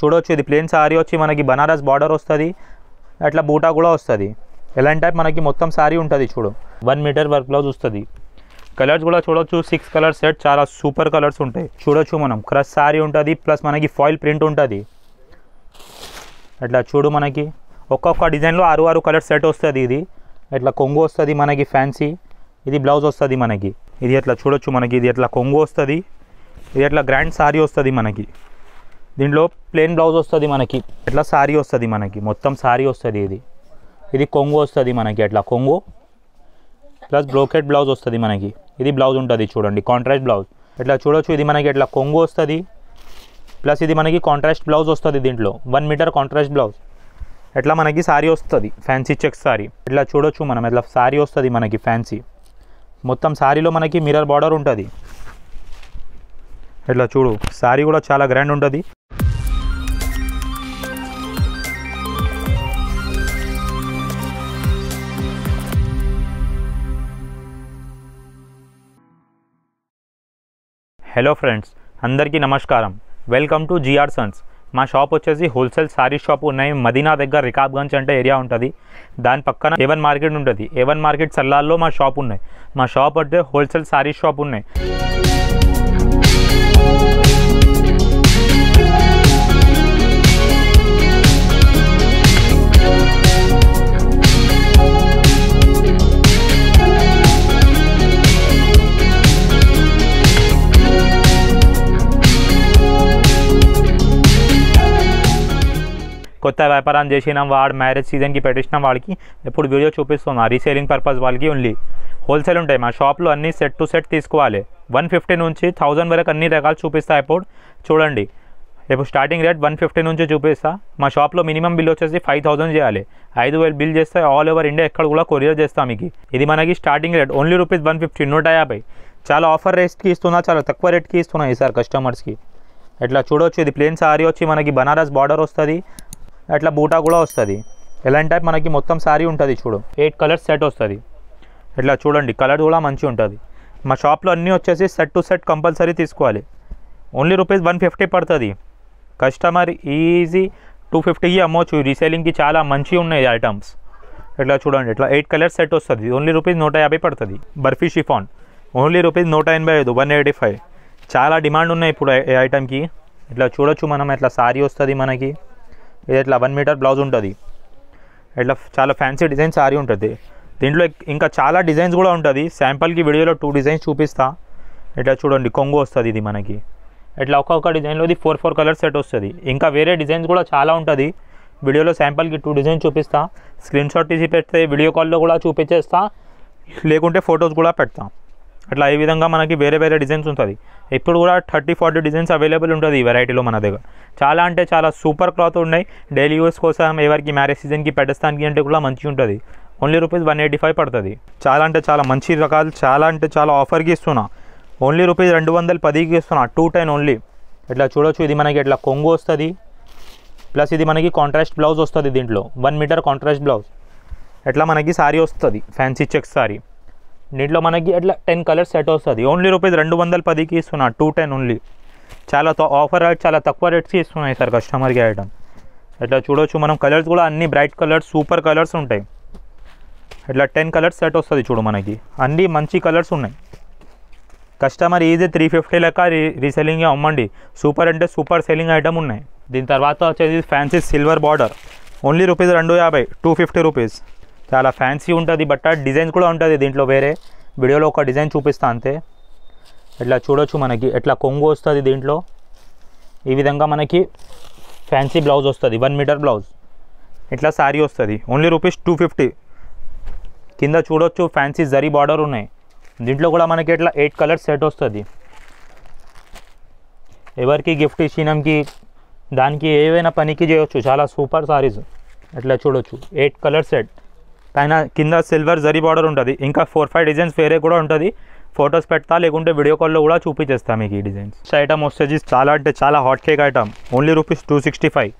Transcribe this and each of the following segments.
చూడవచ్చు ఇది ప్లేన్ శారీ వచ్చి మనకి బనారస్ బార్డర్ వస్తుంది అట్లా బూటా కూడా వస్తుంది ఎలాంటి టైప్ మనకి మొత్తం శారీ ఉంటుంది చూడు వన్ మీటర్ వర్క్ బ్లౌజ్ వస్తుంది కలర్స్ కూడా చూడవచ్చు సిక్స్ కలర్ సెట్ చాలా సూపర్ కలర్స్ ఉంటాయి చూడొచ్చు మనం క్రష్ శారీ ఉంటుంది ప్లస్ మనకి ఫాయిల్ ప్రింట్ ఉంటుంది అట్లా చూడు మనకి ఒక్కొక్క డిజైన్లో ఆరు ఆరు కలర్ సెట్ వస్తుంది ఇది ఇట్లా కొంగు వస్తుంది మనకి ఫ్యాన్సీ ఇది బ్లౌజ్ వస్తుంది మనకి ఇది అట్లా చూడొచ్చు మనకి ఇది అట్లా కొంగు వస్తుంది ఇది అట్లా గ్రాండ్ శారీ వస్తుంది మనకి దీంట్లో ప్లెయిన్ బ్లౌజ్ వస్తుంది మనకి ఎట్లా శారీ వస్తుంది మనకి మొత్తం శారీ వస్తుంది ఇది ఇది కొంగు వస్తుంది మనకి అట్లా కొంగు ప్లస్ బ్రోకెట్ బ్లౌజ్ వస్తుంది మనకి ఇది బ్లౌజ్ ఉంటుంది చూడండి కాంట్రాస్ట్ బ్లౌజ్ ఎట్లా చూడొచ్చు ఇది మనకి ఎట్లా కొంగు వస్తుంది ప్లస్ ఇది మనకి కాంట్రాస్ట్ బ్లౌజ్ వస్తుంది దీంట్లో వన్ మీటర్ కాంట్రాస్ట్ బ్లౌజ్ ఎట్లా మనకి శారీ వస్తుంది ఫ్యాన్సీ చెక్ సారీ ఇట్లా చూడొచ్చు మనం ఎట్లా శారీ వస్తుంది మనకి ఫ్యాన్సీ మొత్తం శారీలో మనకి మిర్రర్ బార్డర్ ఉంటుంది ఎట్లా చూడు శారీ కూడా చాలా గ్రాండ్ ఉంటుంది హలో ఫ్రెండ్స్ అందరికీ నమస్కారం వెల్కమ్ టు జిఆర్ సన్స్ మా షాప్ వచ్చేసి హోల్సేల్ శారీ షాప్ ఉన్నాయి మదీనా దగ్గర రికాబ్గంజ్ అంటే ఏరియా ఉంటుంది దాని పక్కన ఏవన్ మార్కెట్ ఉంటుంది ఏవన్ మార్కెట్ సల్లాల్లో మా షాప్ ఉన్నాయి మా షాప్ అంటే హోల్సేల్ శారీ షాప్ ఉన్నాయి क्रोत व्यापार वाड़ मैरेज सीजन की पेटा वाड़ की इपू वीडियो चूपस्ना रीसेलिंग पर्पज वाल की ओनली हॉल सेल उपो अभी set to set one fifty नीचे थौज वरक अभी रखा चूपा इपू चूँ रेप स्टार्ट रेट वन फिफ्टी नीचे चूपा षाप मिनीम बिल वे फाइव थौज चेयर ईद बिल आल ओवर इंडिया इकोरियर इध मन की स्टार्ट रेट ओन रूप वन फिफ्टी नूट याबाई चाल आफर रेट की इतना चाल तक रेट की इतना सर कस्टमर्स की अट्ला चूड़ी प्लेन सारी वी मन की बनारस बॉर्डर वस्तु అట్లా బోటా కొడొస్తది ఎలాంటి టైప్ మనకి మొత్తం సారీ ఉంటది చూడు ఎట్ కలర్స్ సెట్ వస్తదిట్లా చూడండి కలర్ డోలా మంచి ఉంటది మా షాప్ లో అన్ని వచ్చేసి సెట్ టు సెట్ కంపల్సరీ తీసుకోవాలి ఓన్లీ రూపీస్ 150 పడతది కస్టమర్ ఈజీ 250 కి అమ్మొచ్చు రీసెల్లింగ్ కి చాలా మంచి ఉన్నాయి ది ఐటమ్స్ట్లా చూడండిట్లా ఎట్ కలర్ సెట్ వస్తది ఓన్లీ రూపీస్ 150 పడతది బర్ఫీ షిఫాన్ ఓన్లీ రూపీస్ 185 185 చాలా డిమాండ్ ఉన్నాయ్ ఇప్పుడు ఐటమ్ కిట్లా చూడొచ్చు మనం అట్లా సారీ వస్తది మనకి ఇది ఇట్లా వన్ మీటర్ బ్లౌజ్ ఉంటుంది ఇట్లా చాలా ఫ్యాన్సీ డిజైన్ సారీ ఉంటుంది దీంట్లో ఇంకా చాలా డిజైన్స్ కూడా ఉంటుంది శాంపుల్కి వీడియోలో టూ డిజైన్స్ చూపిస్తా ఇట్లా చూడండి కొంగు వస్తుంది ఇది మనకి ఇట్లా ఒక్కొక్క డిజైన్లోది ఫోర్ ఫోర్ కలర్ సెట్ వస్తుంది ఇంకా వేరే డిజైన్స్ కూడా చాలా ఉంటుంది వీడియోలో శాంపుల్కి టూ డిజైన్ చూపిస్తా స్క్రీన్ షాట్ తీసి పెడితే వీడియో కాల్లో కూడా చూపించేస్తా లేకుంటే ఫొటోస్ కూడా పెడతాం అట్లా ఈ విధంగా మనకి వేరే వేరే డిజైన్స్ ఉంటుంది ఇప్పుడు కూడా థర్టీ ఫార్టీ డిజైన్స్ అవైలబుల్ ఉంటుంది ఈ వెరైటీలో మన దగ్గర చాలా అంటే చాలా సూపర్ క్లాత్ ఉన్నాయి డైలీ యూస్ కోసం ఎవరికి మ్యారేజ్ సీజన్కి పెట్టడానికి అంటే కూడా మంచిగా ఉంటుంది only rupees one eighty five పడుతుంది చాలా అంటే చాలా మంచి రకాలు చాలా అంటే చాలా ఆఫర్కి ఇస్తున్నా ఓన్లీ రూపీస్ రెండు వందల పదికి ఇస్తున్నా టూ టెన్ ఓన్లీ ఇట్లా చూడొచ్చు ఇది మనకి ఇట్లా కొంగు వస్తుంది ప్లస్ ఇది మనకి కాంట్రాస్ట్ బ్లౌజ్ వస్తుంది దీంట్లో వన్ మీటర్ కాంట్రాస్ట్ బ్లౌజ్ ఎట్లా మనకి శారీ వస్తుంది ఫ్యాన్సీ చెక్ సారీ దీంట్లో మనకి అట్లా టెన్ కలర్స్ సెట్ వస్తుంది ఓన్లీ రూపీస్ రెండు వందల పదికి ఇస్తున్నా టూ టెన్ ఓన్లీ చాలా ఆఫర్ రేట్ చాలా తక్కువ రేట్స్కి ఇస్తున్నాయి సార్ కస్టమర్కి ఐటమ్ ఇట్లా చూడొచ్చు మనం కలర్స్ కూడా అన్ని బ్రైట్ కలర్స్ సూపర్ కలర్స్ ఉంటాయి ఇట్లా టెన్ కలర్స్ సెట్ వస్తుంది చూడు మనకి అన్ని మంచి కలర్స్ ఉన్నాయి కస్టమర్ ఈజీ త్రీ ఫిఫ్టీ లెక్క రీ రీసెల్లింగ్ అమ్మండి సూపర్ అంటే సూపర్ సెల్లింగ్ ఐటమ్ ఉన్నాయి దీని తర్వాత వచ్చేది fancy silver border only rupees రెండు యాభై టూ ఫిఫ్టీ రూపీస్ చాలా ఫ్యాన్సీ ఉంటది బట్ట డిజైన్స్ కూడా ఉంటది దీంట్లో వేరే వీడియోలో ఒక డిజైన్ చూపిస్తా అంతే ఇట్లా చూడొచ్చు మనకి ఇట్లా కొంగోస్తది దీంట్లో ఈ విధంగా మనకి ఫ్యాన్సీ బ్లౌజ్ వస్తది 1 మీటర్ బ్లౌజ్ ఇట్లా సారీ వస్తది ఓన్లీ రూపీస్ 250 కింద చూడొచ్చు ఫ్యాన్సీ జరీ బోర్డర్ ఉన్నాయి దీంట్లో కూడా మనకి ఇట్లా 8 కలర్స్ సెట్ వస్తది ఈవర్కి గిఫ్టి సినంకి దానికి ఏమైనా పనికి చేర్చొచ్చు చాలా సూపర్ సారీస్ ఇట్లా చూడొచ్చు 8 కలర్ సెట్ పైన కింద సిల్వర్ జరీ బార్డర్ ఉంటుంది ఇంకా ఫోర్ ఫైవ్ డిజైన్స్ వేరే కూడా ఉంటుంది ఫొటోస్ పెడతా లేకుంటే వీడియో కాల్లో కూడా చూపించేస్తాం మీకు ఈ డిజైన్స్ ఐటమ్ వస్తే చాలా అంటే చాలా hot cake item only rupees two sixty five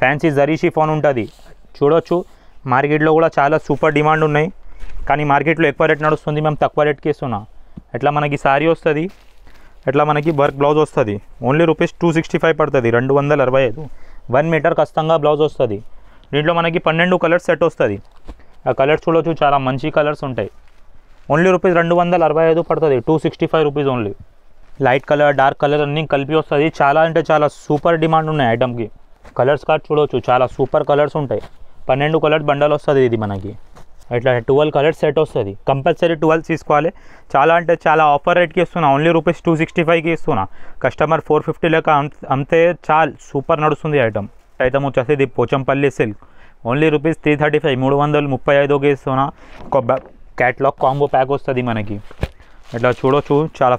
fancy zari chiffon ఉంటుంది చూడొచ్చు మార్కెట్లో కూడా చాలా సూపర్ డిమాండ్ ఉన్నాయి కానీ మార్కెట్లో ఎక్కువ రేట్ నడుస్తుంది మేము తక్కువ రేట్కి ఇస్తున్నాం ఎట్లా మనకి శారీ వస్తుంది ఎట్లా మనకి వర్క్ బ్లౌజ్ వస్తుంది only rupees two sixty five పడుతుంది రెండు వందల అరవై ఐదు వన్ మీటర్ ఖచ్చితంగా బ్లౌజ్ వస్తుంది దీంట్లో మనకి పన్నెండు కలర్స్ సెట్ వస్తుంది ఆ కలర్స్ చూడొచ్చు చాలా మంచి కలర్స్ ఉంటాయి ఓన్లీ రూపీస్ రెండు వందల అరవై ఐదు పడుతుంది two sixty five rupees only light colour dark colour అన్నీ కలిపి వస్తుంది చాలా అంటే చాలా సూపర్ డిమాండ్ ఉన్నాయి ఐటమ్కి కలర్స్ కార్డ్ చూడవచ్చు చాలా సూపర్ కలర్స్ ఉంటాయి పన్నెండు కలర్స్ బండల్ వస్తుంది ఇది మనకి ఇట్లా ట్వెల్వ్ కలర్స్ సెట్ వస్తుంది కంపల్సరీ ట్వెల్వ్ తీసుకోవాలి చాలా అంటే చాలా ఆఫర్ రేట్కి ఇస్తున్నా ఓన్లీ రూపీస్ టూ సిక్స్టీ ఫైవ్కి ఇస్తున్నా కస్టమర్ ఫోర్ ఫిఫ్టీ లెక్క అంతే చాలా సూపర్ నడుస్తుంది ఐటమ్ ఐటమ్ వచ్చేసి ఇది Pochampally silk only rupees three thirty five మూడు వందలు ముప్పై ఐదు ఒక ఇస్తున్నా ఒక క్యాట్లాగ్ కాంబో ప్యాక్ వస్తుంది మనకి ఇట్లా చూడొచ్చు చాలా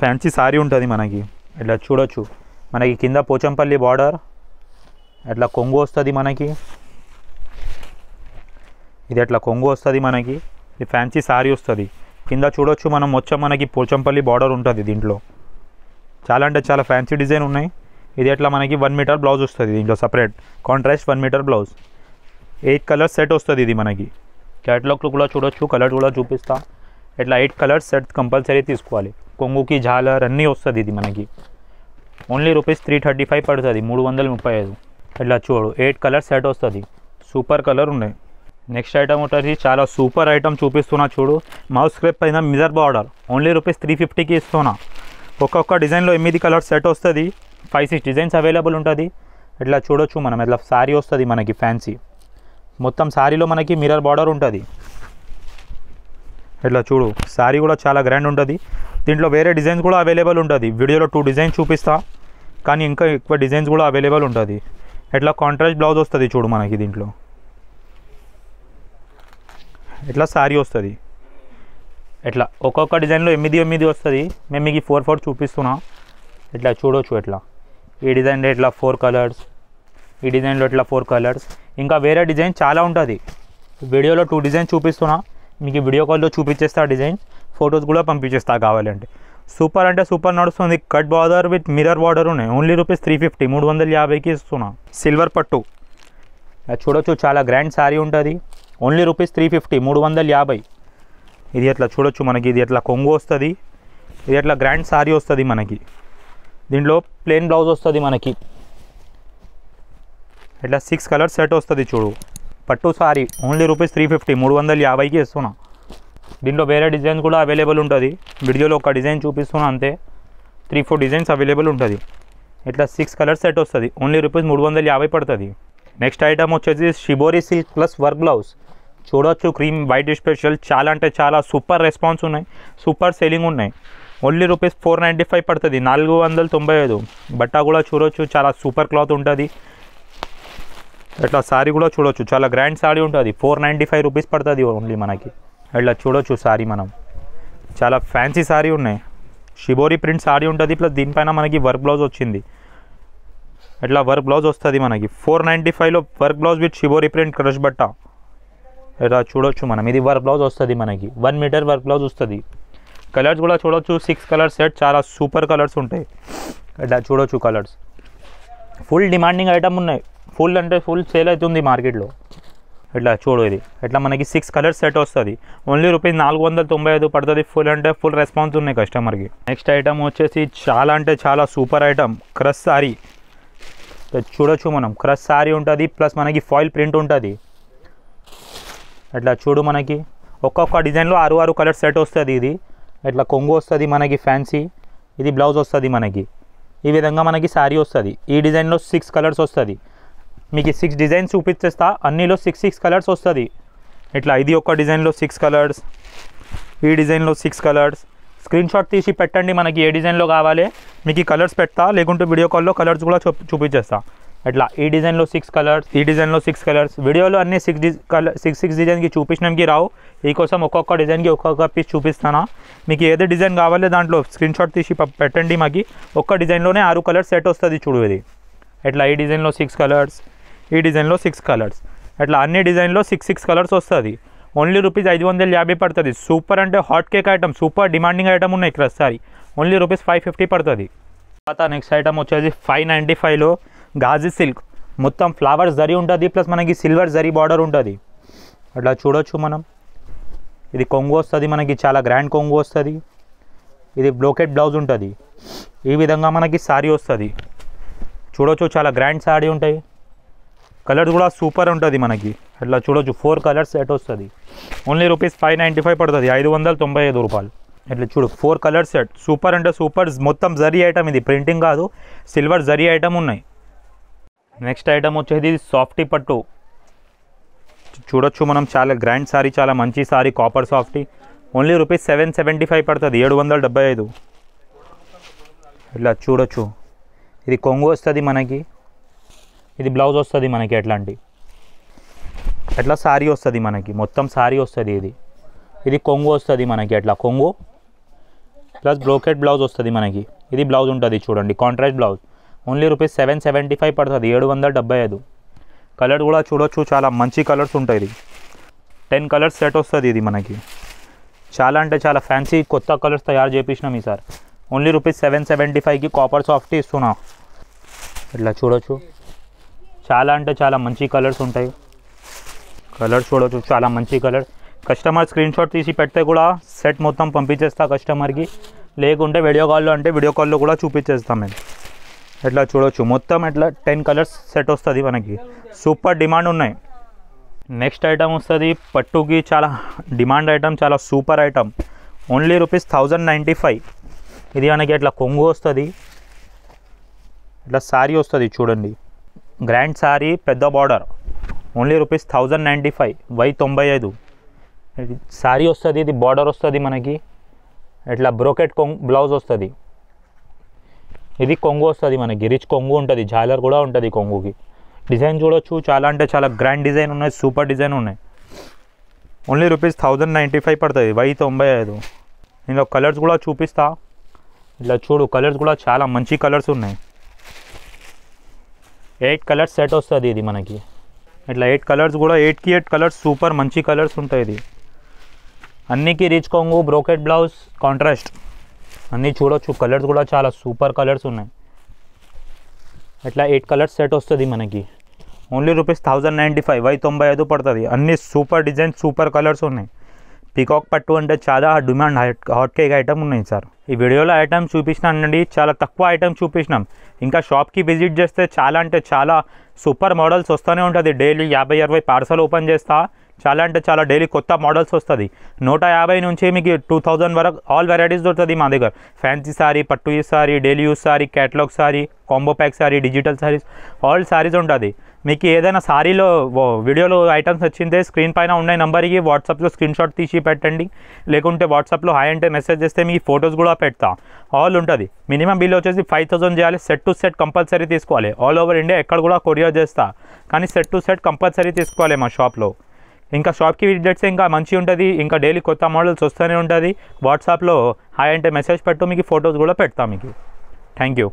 ఫ్యాన్సీ సారీ ఉంటుంది మనకి ఇట్లా చూడొచ్చు మనకి కింద పోచంపల్లి బార్డర్ అట్లా కొంగు వస్తుంది మనకి ఇది అట్లా కొంగు వస్తుంది మనకి ఇది ఫ్యాన్సీ సారీ వస్తుంది కింద చూడొచ్చు మనం వచ్చా మనకి పోచంపల్లి బార్డర్ ఉంటుంది దీంట్లో చాలా అంటే చాలా ఫ్యాన్సీ డిజైన్ ఉన్నాయి ఇది ఎట్లా మనకి వన్ మీటర్ బ్లౌజ్ వస్తుంది దీంట్లో separate contrast one metre blouse eight colour set వస్తుంది ఇది మనకి క్యాటలాగ్లో కూడా చూడొచ్చు కలర్ కూడా చూపిస్తా ఇట్లా ఎయిట్ కలర్స్ సెట్ కంపల్సరీ తీసుకోవాలి కొంగుకి జాలర్ అన్నీ వస్తుంది ఇది మనకి only rupees three thirty five పడుతుంది మూడు వందల ముప్పై ఐదు ఇట్లా చూడు ఎయిట్ కలర్ సెట్ వస్తుంది సూపర్ కలర్ ఉన్నాయి నెక్స్ట్ ఐటమ్ వచ్చేసి చాలా సూపర్ ఐటమ్ చూపిస్తున్నా చూడు మౌస్ క్రేప్ పైన mirror border only rupees three ఫిఫ్టీకి ఇస్తున్నా ఒక్కొక్క డిజైన్లో ఎనిమిది కలర్ సెట్ వస్తుంది ఫైవ్ సిక్స్ డిజైన్స్ అవైలబుల్ ఉంటుంది ఇట్లా చూడొచ్చు మనం ఇట్లా శారీ వస్తుంది మనకి ఫ్యాన్సీ మొత్తం శారీలో మనకి మిరర్ బార్డర్ ఉంటుంది ఇట్లా చూడు శారీ కూడా చాలా గ్రాండ్ ఉంటుంది దీంట్లో వేరే డిజైన్స్ కూడా అవైలబుల్ ఉంటుంది వీడియోలో టూ డిజైన్ చూపిస్తా కానీ ఇంకా ఎక్కువ డిజైన్స్ కూడా అవైలబుల్ ఉంటుంది ఇట్లా కాంట్రాస్ట్ బ్లౌజ్ వస్తుంది చూడు మనకి దీంట్లో ఇట్లా శారీ వస్తుంది ఎట్లా ఒక్కొక్క డిజైన్లో ఎనిమిది ఎనిమిది వస్తుంది మేము మీకు ఫోర్ ఫోర్ చూపిస్తున్నాం ఇట్లా చూడొచ్చు ఎట్లా ఈ డిజైన్లో ఇట్లా ఫోర్ కలర్స్ ఈ డిజైన్లో ఇట్లా ఫోర్ కలర్స్ ఇంకా వేరే డిజైన్ చాలా ఉంటుంది వీడియోలో టూ డిజైన్ చూపిస్తున్నా మీకు వీడియో కాల్లో చూపించేస్తా డిజైన్ ఫొటోస్ కూడా పంపించేస్తా కావాలంటే సూపర్ అంటే సూపర్ నడుస్తుంది cut border with mirror border ఉన్నాయి ఓన్లీ రూపీస్ త్రీ ఫిఫ్టీ మూడు వందల యాభైకి ఇస్తున్నా సిల్వర్ పట్టు చూడొచ్చు చాలా గ్రాండ్ శారీ ఉంటుంది ఓన్లీ రూపీస్ త్రీ ఫిఫ్టీ మూడు వందల యాభై ఇది అట్లా చూడొచ్చు మనకి ఇది అట్లా కొంగు వస్తుంది ఇది అట్లా గ్రాండ్ శారీ వస్తుంది మనకి దీంట్లో ప్లెయిన్ బ్లౌజ్ వస్తుంది మనకి ఇట్లా సిక్స్ కలర్ సెట్ వస్తుంది చూడు పట్టు sari only rupees three fifty మూడు వందల యాభైకి ఇస్తున్నా దీంట్లో వేరే డిజైన్ కూడా అవైలబుల్ ఉంటుంది వీడియోలో ఒక డిజైన్ చూపిస్తున్నా అంతే త్రీ ఫోర్ డిజైన్స్ అవైలబుల్ ఉంటుంది ఇట్లా సిక్స్ కలర్ సెట్ వస్తుంది ఓన్లీ రూపీస్ మూడు వందల యాభై పడుతుంది నెక్స్ట్ ఐటమ్ వచ్చేసి shibori silk plus work blouse చూడొచ్చు క్రీమ్ వైట్ స్పెషల్ చాలా అంటే చాలా సూపర్ రెస్పాన్స్ ఉన్నాయి సూపర్ సెల్లింగ్ ఉన్నాయి only rupees four ninety five పడుతుంది నాలుగు వందల తొంభై ఐదు బట్ట కూడా చూడవచ్చు చాలా సూపర్ క్లాత్ ఉంటుంది ఇట్లా సారీ కూడా చూడవచ్చు చాలా గ్రాండ్ సారీ ఉంటుంది ఫోర్ నైంటీ ఫైవ్ రూపీస్ పడుతుంది ఓన్లీ మనకి ఇట్లా చూడొచ్చు సారీ మనం చాలా ఫ్యాన్సీ సారీ ఉన్నాయి షిబోరీ ప్రింట్ సారీ ఉంటుంది ప్లస్ దీనిపైన మనకి వర్క్ బ్లౌజ్ వచ్చింది ఇట్లా వర్క్ బ్లౌజ్ వస్తుంది మనకి ఫోర్ నైంటీ ఫైవ్లో work blouse with shibori print crush బట్ట ఇట్లా చూడొచ్చు మనం ఇది వర్క్ బ్లౌజ్ వస్తుంది మనకి వన్ మీటర్ వర్క్ బ్లౌజ్ వస్తుంది కలర్స్ కూడా చూడొచ్చు సిక్స్ కలర్ సెట్ చాలా సూపర్ కలర్స్ ఉంటాయి అట్లా చూడొచ్చు కలర్స్ ఫుల్ డిమాండింగ్ ఐటమ్ ఉన్నాయి ఫుల్ అంటే ఫుల్ సేల్ అవుతుంది మార్కెట్లో ఇట్లా చూడు ఇది ఇట్లా మనకి సిక్స్ కలర్స్ సెట్ వస్తుంది ఓన్లీ రూపీస్ నాలుగు వందల తొంభై ఐదు పడుతుంది ఫుల్ అంటే ఫుల్ రెస్పాన్స్ ఉన్నాయి కస్టమర్కి నెక్స్ట్ ఐటమ్ వచ్చేసి చాలా అంటే చాలా సూపర్ ఐటమ్ క్రష్ సారీ చూడొచ్చు మనం క్రష్ సారీ ఉంటుంది ప్లస్ మనకి ఫాయిల్ ప్రింట్ ఉంటుంది అట్లా చూడు మనకి ఒక్కొక్క డిజైన్లో ఆరు ఆరు కలర్స్ సెట్ వస్తుంది ఇది ఇట్లా కొంగు వస్తుంది మనకి ఫ్యాన్సీ ఇది బ్లౌజ్ వస్తుంది మనకి ఈ విధంగా మనకి శారీ వస్తుంది ఈ డిజైన్లో సిక్స్ కలర్స్ వస్తుంది మీకు సిక్స్ డిజైన్స్ చూపించేస్తా అన్నిలో సిక్స్ సిక్స్ కలర్స్ వస్తుంది ఇట్లా ఇది ఒక డిజైన్లో సిక్స్ కలర్స్ ఈ డిజైన్లో సిక్స్ కలర్స్ స్క్రీన్ షాట్ తీసి పెట్టండి మనకి ఏ డిజైన్లో కావాలి మీకు కలర్స్ పెడతా లేకుంటే వీడియో కాల్లో కలర్స్ కూడా చూపించేస్తా అట్లా ఏ డిజైన్ లో సిక్స్ కలర్స్ ఈ డిజైన్ లో సిక్స్ కలర్స్ వీడియో లో అన్ని సిక్స్ సిక్స్ డిజైన్ కి 24 నంకి రావు ఏ కౌసా ఒకొక్క డిజైన్ కి ఒకొక్క పిస్ చూపిస్తానా మీకు ఏద డిజైన్ కావాలె దాంట్లో స్క్రీన్ షాట్ తీసి పంపండి మాకి ఒక డిజైన్ లోనే ఆరు కలర్స్ సెట్ అవుస్తది చూడవేది అట్లా ఏ డిజైన్ లో సిక్స్ కలర్స్ ఈ డిజైన్ లో సిక్స్ కలర్స్ అట్లా అన్ని డిజైన్ లో సిక్స్ సిక్స్ కలర్స్ వస్తది ఓన్లీ ₹550 పడతది super and hot cake item super demanding item ఉన్న ఏక రసారి ఓన్లీ ₹550 పడతది తర్వాత నెక్స్ట్ ఐటమ్ వచ్చేది 595 లో గాజు సిల్క్ మొత్తం ఫ్లవర్స్ జరీ ఉంటుంది ప్లస్ మనకి సిల్వర్ జరీ బార్డర్ ఉంటుంది అట్లా చూడొచ్చు మనం ఇది కొంగు వస్తుంది మనకి చాలా గ్రాండ్ కొంగు వస్తుంది ఇది బ్లోకెట్ బ్లౌజ్ ఉంటుంది ఈ విధంగా మనకి శారీ వస్తుంది చూడొచ్చు చాలా గ్రాండ్ శారీ ఉంటాయి కలర్స్ కూడా సూపర్ ఉంటుంది మనకి అట్లా చూడొచ్చు ఫోర్ కలర్స్ సెట్ వస్తుంది only rupees five ninety five పడుతుంది ఐదు వందల తొంభై ఐదు రూపాయలు ఇట్లా చూడు ఫోర్ కలర్స్ సెట్ సూపర్ అంటే సూపర్ మొత్తం జరీ ఐటమ్ ఇది ప్రింటింగ్ కాదు సిల్వర్ జరీ ఐటమ్ ఉన్నాయి నెక్స్ట్ ఐటమ్ వచ్చేది సాఫ్టీ పట్టు చూడొచ్చు మనం చాలా గ్రాండ్ సారీ చాలా మంచి sari copper softy only rupees seven seventy five పడుతుంది ఏడు వందల డెబ్బై ఐదు ఇట్లా చూడొచ్చు ఇది కొంగు వస్తుంది మనకి ఇది బ్లౌజ్ వస్తుంది మనకి ఎట్లాంటి ఎట్లా సారీ వస్తుంది మనకి మొత్తం సారీ వస్తుంది ఇది ఇది కొంగు వస్తుంది మనకి ఎట్లా కొంగు ప్లస్ బ్రోకెట్ బ్లౌజ్ వస్తుంది మనకి ఇది బ్లౌజ్ ఉంటుంది చూడండి contrast blouse only rupee seven सी फाइव पड़ता एडुंद कलर चूड़ो चाल मंच कलर्स उ टेन कलर्स सैट वस्तु मन की चाले चाल फैंस कलर्स तैयार चेपी सर ओनली रूपी सैवन सी फाइव की कापर साफ्ट इतना इला चूड़ चाले चाल मंच कलर्स उठाई कलर्स चूड़ चाल मंच कलर कस्टमर स्क्रीन षाटी पड़ते सैट मोतम पंपे कस्टमर की लेकिन वीडियो का वीडियो का चूप्चे मैं ఇట్లా చూడవచ్చు మొత్తం ఎట్లా టెన్ కలర్స్ సెట్ వస్తుంది మనకి సూపర్ డిమాండ్ ఉన్నాయి నెక్స్ట్ ఐటమ్ వస్తుంది పట్టుకి చాలా డిమాండ్ ఐటమ్ చాలా super item only rupees thousand ninety five ఇది మనకి ఇట్లా కొంగు వస్తుంది ఇట్లా శారీ వస్తుంది చూడండి గ్రాండ్ శారీ పెద్ద border only rupees thousand ninety five వై తొంభై ఐదు శారీ వస్తుంది ఇది బార్డర్ వస్తుంది మనకి ఇట్లా బ్రోకెట్ కొంగ్ బ్లౌజ్ వస్తుంది ఇది కాంగోస్తది మన గిరిచ్ కాంగో ఉంటది జాలర్ కూడా ఉంటది కాంగోకి డిజైన్ చూడొచ్చు చాల అంటే చాలా గ్రాండ్ డిజైన్ ఉన్నాయి సూపర్ డిజైన్ ఉన్నాయి only rupees 1095 పడతది 95 నిన్న కొలర్స్ కూడా చూపిస్తా ఇట్లా చూడు కొలర్స్ కూడా చాలా మంచి కలర్స్ ఉన్నాయి 8 కలర్ సెట్ స్తది ఇది మనకి ఇట్లా 8 కలర్స్ గోడ 8 కి 8 కలర్స్ సూపర్ మంచి కలర్స్ ఉంటది అన్నికి రీచ్ కాంగో బ్రోకెట్ బ్లౌస్ కాంట్రాస్ట్ అన్నీ చూరొచ్చు కలర్స్ కూడా చాలా సూపర్ కలర్స్ ఉన్నాయి అంటే ఎట్ కలర్ సెట్ వస్తది మనకి ఓన్లీ రూపీస్ 1095 వై 95 పడతది అన్నీ సూపర్ డిజైన్ సూపర్ కలర్స్ ఉన్నాయి పీకోక్ పార్ట్ 200 చాల హ డిమాండ్ హాట్ కేగా ఐటమ్ ఉన్నాయి సార్ ఈ వీడియోలో ఐటమ్స్ చూపిస్తానుండి చాలా తక్కువ ఐటమ్ చూపిస్తాం ఇంకా షాప్ కి విజిట్ చేస్తే చాలా అంటే చాలా సూపర్ మోడల్స్ వస్తనే ఉంటది డైలీ 50 60 పార్సెల్ ఓపెన్ చేస్తా చాలా అంటే చాలా డైలీ కొత్త మోడల్స్ వస్తుంది నూట యాభై నుంచి మీకు టూ థౌజండ్ వరకు ఆల్ వెరైటీస్ దొరుకుతుంది మా దగ్గర ఫ్యాన్సీ సారీ పట్టు ఈ sari daily use sari catalogue sari combo pack sari digital saris all saris ఉంటుంది మీకు ఏదైనా సారీలో వీడియోలో ఐటమ్స్ వచ్చిందే స్క్రీన్ పైన ఉండే నెంబర్కి వాట్సాప్లో స్క్రీన్ షాట్ తీసి పెట్టండి లేకుంటే వాట్సాప్లో హాయ్ అంటే మెసేజ్ చేస్తే మీకు ఫొటోస్ కూడా పెడతా ఆల్ ఉంటుంది మినిమం బిల్ వచ్చేసి ఫైవ్ థౌసండ్ చేయాలి సెట్ టు సెట్ కంపల్సరీ తీసుకోవాలి ఆల్ ఓవర్ ఇండియా ఎక్కడ కూడా కొరియర్ చేస్తా కానీ సెట్ టు సెట్ కంపల్సరీ తీసుకోవాలి మా షాప్లో ఇంకా షాప్కి విజిట్స్ ఇంకా మంచిగా ఉంటుంది ఇంకా డైలీ కొత్త మోడల్స్ వస్తూనే ఉంటుంది వాట్సాప్లో హాయ్ అంటే మెసేజ్ పెట్టు మీకు ఫొటోస్ కూడా పెడతాం మీకు థ్యాంక్ యూ